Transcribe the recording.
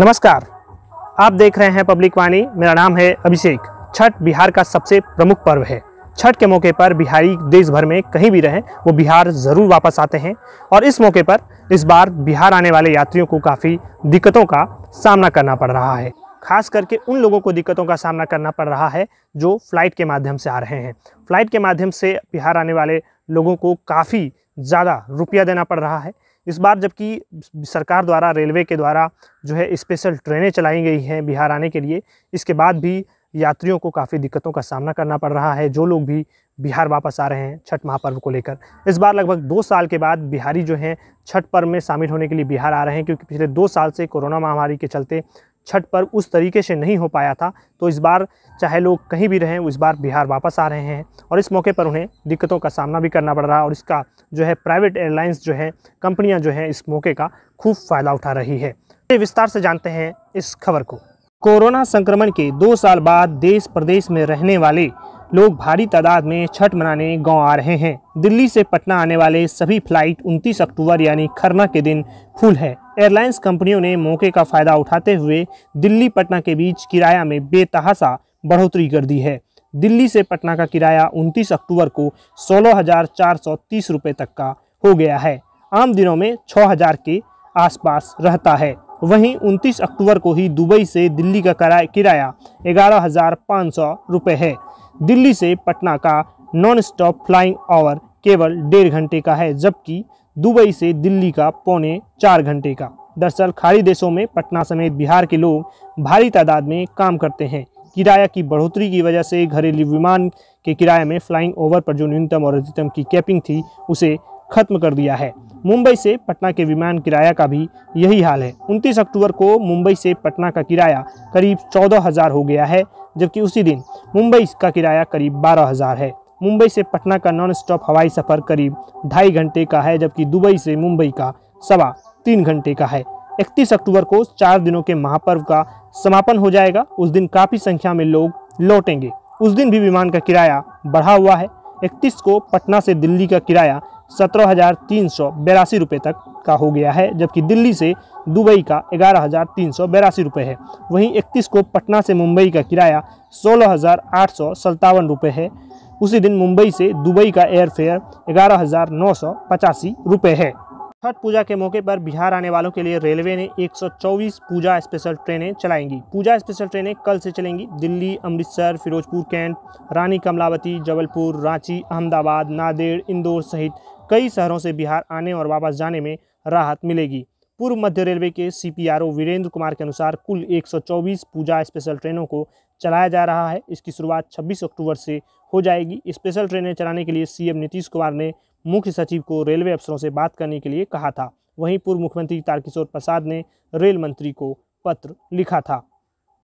नमस्कार आप देख रहे हैं पब्लिक वाणी मेरा नाम है अभिषेक छठ बिहार का सबसे प्रमुख पर्व है छठ के मौके पर बिहारी देश भर में कहीं भी रहें वो बिहार ज़रूर वापस आते हैं और इस मौके पर इस बार बिहार आने वाले यात्रियों को काफ़ी दिक्कतों का सामना करना पड़ रहा है खास करके उन लोगों को दिक्कतों का सामना करना पड़ रहा है जो फ़्लाइट के माध्यम से आ रहे हैं फ़्लाइट के माध्यम से बिहार आने वाले लोगों को काफ़ी ज़्यादा रुपया देना पड़ रहा है इस बार जबकि सरकार द्वारा रेलवे के द्वारा जो है स्पेशल ट्रेनें चलाई गई हैं बिहार आने के लिए इसके बाद भी यात्रियों को काफ़ी दिक्कतों का सामना करना पड़ रहा है जो लोग भी बिहार वापस आ रहे हैं छठ महापर्व को लेकर इस बार लगभग दो साल के बाद बिहारी जो हैं छठ पर्व में शामिल होने के लिए बिहार आ रहे हैं क्योंकि पिछले दो साल से कोरोना महामारी के चलते छठ पर्व उस तरीके से नहीं हो पाया था तो इस बार चाहे लोग कहीं भी रहें इस बार बिहार वापस आ रहे हैं और इस मौके पर उन्हें दिक्कतों का सामना भी करना पड़ रहा है और इसका जो है प्राइवेट एयरलाइंस जो है कंपनियां जो है इस मौके का खूब फ़ायदा उठा रही है विस्तार से जानते हैं इस खबर को कोरोना संक्रमण के दो साल बाद देश प्रदेश में रहने वाले लोग भारी तादाद में छठ मनाने गांव आ रहे हैं दिल्ली से पटना आने वाले सभी फ्लाइट 29 अक्टूबर यानी खरना के दिन फुल है एयरलाइंस कंपनियों ने मौके का फ़ायदा उठाते हुए दिल्ली पटना के बीच किराया में बेतहासा बढ़ोतरी कर दी है दिल्ली से पटना का किराया 29 अक्टूबर को सोलह रुपए तक का हो गया है आम दिनों में 6000 के आसपास रहता है वहीं 29 अक्टूबर को ही दुबई से दिल्ली का किराया ग्यारह हज़ार पाँच सौ रुपये है दिल्ली से पटना का नॉन स्टॉप फ्लाइंग ऑवर केवल डेढ़ घंटे का है जबकि दुबई से दिल्ली का पौने चार घंटे का दरअसल खाड़ी देशों में पटना समेत बिहार के लोग भारी तादाद में काम करते हैं किराया की बढ़ोतरी की वजह से घरेलू विमान के किराए में फ्लाइंग ओवर पर जो न्यूनतम और अधिकतम की कैपिंग थी उसे खत्म कर दिया है मुंबई से पटना के विमान किराया का भी यही हाल है 29 अक्टूबर को मुंबई से पटना का किराया करीब चौदह हज़ार हो गया है जबकि उसी दिन मुंबई का किराया करीब बारह हज़ार है मुंबई से पटना का नॉन स्टॉप हवाई सफ़र करीब ढाई घंटे का है जबकि दुबई से मुंबई का सवा तीन घंटे का है 31 अक्टूबर को चार दिनों के महापर्व का समापन हो जाएगा उस दिन काफ़ी संख्या में लोग लौटेंगे उस दिन भी विमान का किराया बढ़ा हुआ है 31 को पटना से दिल्ली का किराया सत्रह हज़ार तीन सौ बयासी रुपये तक का हो गया है जबकि दिल्ली से दुबई का ग्यारह हज़ार तीन सौ बयासी रुपये है वहीं 31 को पटना से मुंबई का किराया सोलह हज़ार आठ सौ सत्तावन रुपये है उसी दिन मुंबई से दुबई का एयर फेयर ग्यारह हज़ार नौ सौ पचासी रुपये है छठ पूजा के मौके पर बिहार आने वालों के लिए रेलवे ने 124 पूजा स्पेशल ट्रेनें चलाएंगी पूजा स्पेशल ट्रेनें कल से चलेंगी दिल्ली अमृतसर फिरोजपुर कैंट रानी कमलावती जबलपुर रांची अहमदाबाद नादेड़ इंदौर सहित कई शहरों से बिहार आने और वापस जाने में राहत मिलेगी पूर्व मध्य रेलवे के सीपीआरओ वीरेंद्र कुमार के अनुसार कुल 124 पूजा स्पेशल ट्रेनों को चलाया जा रहा है इसकी शुरुआत 26 अक्टूबर से हो जाएगी स्पेशल ट्रेनें चलाने के लिए सीएम नीतीश कुमार ने मुख्य सचिव को रेलवे अफसरों से बात करने के लिए कहा था वहीं पूर्व मुख्यमंत्री तारकिशोर प्रसाद ने रेल मंत्री को पत्र लिखा था